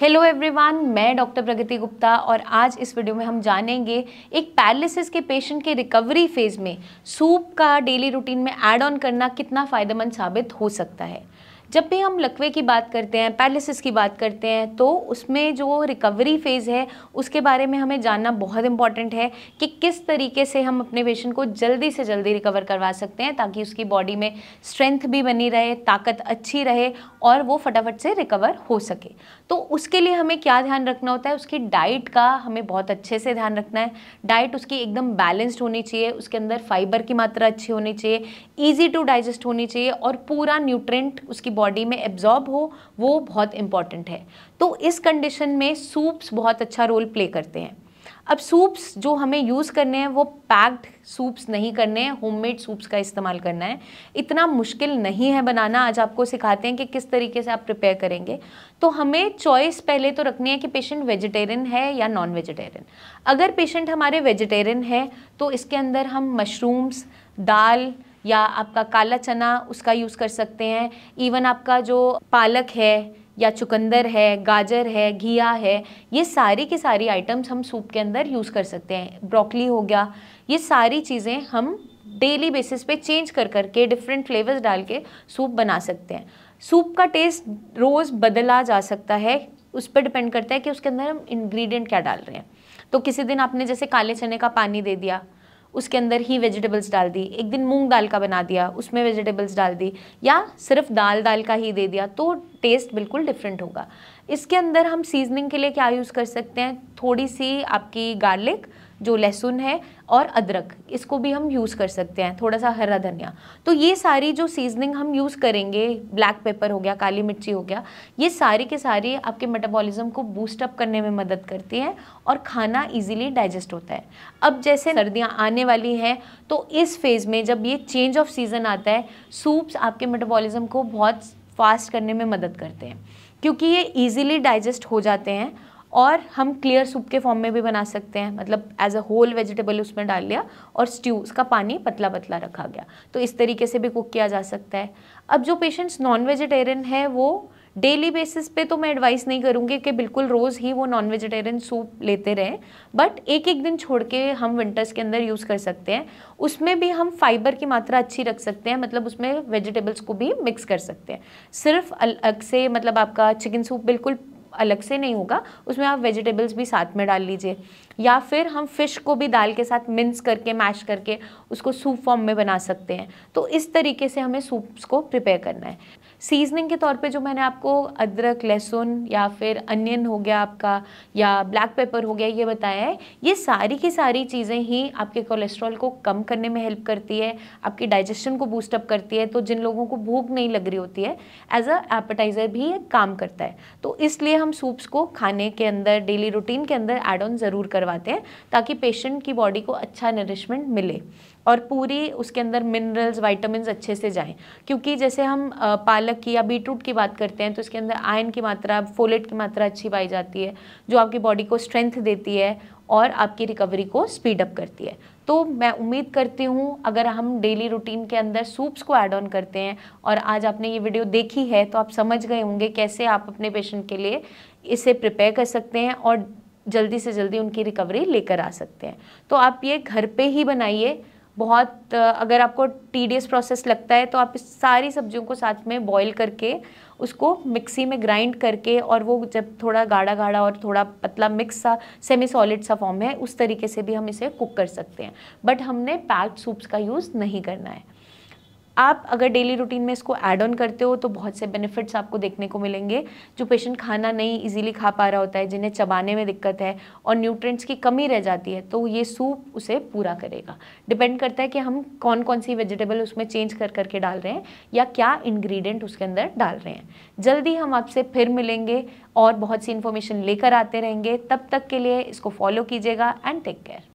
hello everyone मैं doctor Pragati Gupta और आज इस वीडियो में हम जानेंगे एक पैरालिसिस के पेशेंट के रिकवरी फेज़ में सूप का डेली रूटीन में ऐड ऑन करना कितना फ़ायदेमंद साबित हो सकता है जब भी हम लकवे की बात करते हैं पैलिसिस की बात करते हैं तो उसमें जो रिकवरी फ़ेज़ है उसके बारे में हमें जानना बहुत इंपॉर्टेंट है कि किस तरीके से हम अपने पेशेंट को जल्दी से जल्दी रिकवर करवा सकते हैं ताकि उसकी बॉडी में स्ट्रेंथ भी बनी रहे ताकत अच्छी रहे और वो फटाफट से रिकवर हो सके तो उसके लिए हमें क्या ध्यान रखना होता है उसकी डाइट का हमें बहुत अच्छे से ध्यान रखना है डाइट उसकी एकदम बैलेंस्ड होनी चाहिए उसके अंदर फाइबर की मात्रा अच्छी होनी चाहिए ईजी टू डाइजेस्ट होनी चाहिए और पूरा न्यूट्रेंट उसकी बॉडी में एब्जॉर्ब हो वो बहुत इम्पॉर्टेंट है तो इस कंडीशन में सूप्स बहुत अच्छा रोल प्ले करते हैं अब सूप्स जो हमें यूज़ करने हैं वो पैक्ड सूप्स नहीं करने हैं होममेड सूप्स का इस्तेमाल करना है इतना मुश्किल नहीं है बनाना आज आपको सिखाते हैं कि किस तरीके से आप प्रिपेयर करेंगे तो हमें चॉइस पहले तो रखनी है कि पेशेंट वेजिटेरियन है या नॉन वेजिटेरियन अगर पेशेंट हमारे वेजिटेरियन है तो इसके अंदर हम मशरूम्स दाल या आपका काला चना उसका यूज़ कर सकते हैं इवन आपका जो पालक है या चुकंदर है गाजर है घिया है ये सारी की सारी आइटम्स हम सूप के अंदर यूज़ कर सकते हैं ब्रोकली हो गया ये सारी चीज़ें हम डेली बेसिस पे चेंज कर कर के डिफरेंट फ्लेवर्स डाल के सूप बना सकते हैं सूप का टेस्ट रोज़ बदला जा सकता है उस पर डिपेंड करता है कि उसके अंदर हम इंग्रेडिएंट क्या डाल रहे हैं तो किसी दिन आपने जैसे काले चने का पानी दे दिया उसके अंदर ही वेजिटेबल्स डाल दी एक दिन मूंग दाल का बना दिया उसमें वेजिटेबल्स डाल दी या सिर्फ दाल दाल का ही दे दिया तो टेस्ट बिल्कुल डिफरेंट होगा इसके अंदर हम सीजनिंग के लिए क्या यूज़ कर सकते हैं थोड़ी सी आपकी गार्लिक जो लहसुन है और अदरक इसको भी हम यूज़ कर सकते हैं थोड़ा सा हरा धनिया तो ये सारी जो सीजनिंग हम यूज़ करेंगे ब्लैक पेपर हो गया काली मिर्ची हो गया ये सारी के सारी आपके मेटाबॉलिज्म को बूस्टअप करने में मदद करती है और खाना इजीली डाइजेस्ट होता है अब जैसे सर्दियाँ आने वाली हैं तो इस फेज़ में जब ये चेंज ऑफ सीज़न आता है सूप्स आपके मेटाबॉलिज़म को बहुत फास्ट करने में मदद करते हैं क्योंकि ये ईजिली डाइजेस्ट हो जाते हैं और हम क्लियर सूप के फॉर्म में भी बना सकते हैं मतलब एज अ होल वेजिटेबल उसमें डाल लिया और स्ट्यू उसका पानी पतला पतला रखा गया तो इस तरीके से भी कुक किया जा सकता है अब जो पेशेंट्स नॉन वेजिटेरियन है वो डेली बेसिस पे तो मैं एडवाइस नहीं करूँगी कि बिल्कुल रोज़ ही वो नॉन वेजिटेरियन सूप लेते रहें बट एक एक दिन छोड़ के हम विंटर्स के अंदर यूज़ कर सकते हैं उसमें भी हम फाइबर की मात्रा अच्छी रख सकते हैं मतलब उसमें वेजिटेबल्स को भी मिक्स कर सकते हैं सिर्फ अलग से मतलब आपका चिकन सूप बिल्कुल अलग से नहीं होगा उसमें आप वेजिटेबल्स भी साथ में डाल लीजिए या फिर हम फिश को भी दाल के साथ मिन्स करके मैश करके उसको सूप फॉर्म में बना सकते हैं तो इस तरीके से हमें सूप्स को प्रिपेयर करना है सीजनिंग के तौर पे जो मैंने आपको अदरक लहसुन या फिर अनियन हो गया आपका या ब्लैक पेपर हो गया ये बताया है ये सारी की सारी चीज़ें ही आपके कोलेस्ट्रॉल को कम करने में हेल्प करती है आपकी डाइजेशन को बूस्टअप करती है तो जिन लोगों को भूख नहीं लग रही होती है एज अ एपेटाइज़र भी ये काम करता है तो इसलिए हम सूप्स को खाने के अंदर डेली रूटीन के अंदर एड ऑन ज़रूर करवाते हैं ताकि पेशेंट की बॉडी को अच्छा नरिशमेंट मिले और पूरी उसके अंदर मिनरल्स वाइटामस अच्छे से जाएँ क्योंकि जैसे हम पालक पालक की या बीटरूट की बात करते हैं तो इसके अंदर आयन की मात्रा फोलेट की मात्रा अच्छी पाई जाती है जो आपकी बॉडी को स्ट्रेंथ देती है और आपकी रिकवरी को स्पीड अप करती है तो मैं उम्मीद करती हूँ अगर हम डेली रूटीन के अंदर सूप्स को ऐड ऑन करते हैं और आज आपने ये वीडियो देखी है तो आप समझ गए होंगे कैसे आप अपने पेशेंट के लिए इसे प्रिपेयर कर सकते हैं और जल्दी से जल्दी उनकी रिकवरी लेकर आ सकते हैं तो आप ये घर पे ही बनाइए बहुत अगर आपको टीडियस प्रोसेस लगता है तो आप इस सारी सब्जियों को साथ में बॉईल करके उसको मिक्सी में ग्राइंड करके और वो जब थोड़ा गाढ़ा गाढ़ा और थोड़ा पतला मिक्स सा सेमी सॉलिड सा फॉर्म है उस तरीके से भी हम इसे कुक कर सकते हैं बट हमने पैक्ड सूप्स का यूज़ नहीं करना है आप अगर डेली रूटीन में इसको ऐड ऑन करते हो तो बहुत से बेनिफिट्स आपको देखने को मिलेंगे जो पेशेंट खाना नहीं इजीली खा पा रहा होता है जिन्हें चबाने में दिक्कत है और न्यूट्रेंट्स की कमी रह जाती है तो ये सूप उसे पूरा करेगा डिपेंड करता है कि हम कौन कौन सी वेजिटेबल उसमें चेंज कर करके डाल रहे हैं या क्या इन्ग्रीडियंट उसके अंदर डाल रहे हैं जल्दी हम आपसे फिर मिलेंगे और बहुत सी इन्फॉर्मेशन लेकर आते रहेंगे तब तक के लिए इसको फॉलो कीजिएगा एंड टेक केयर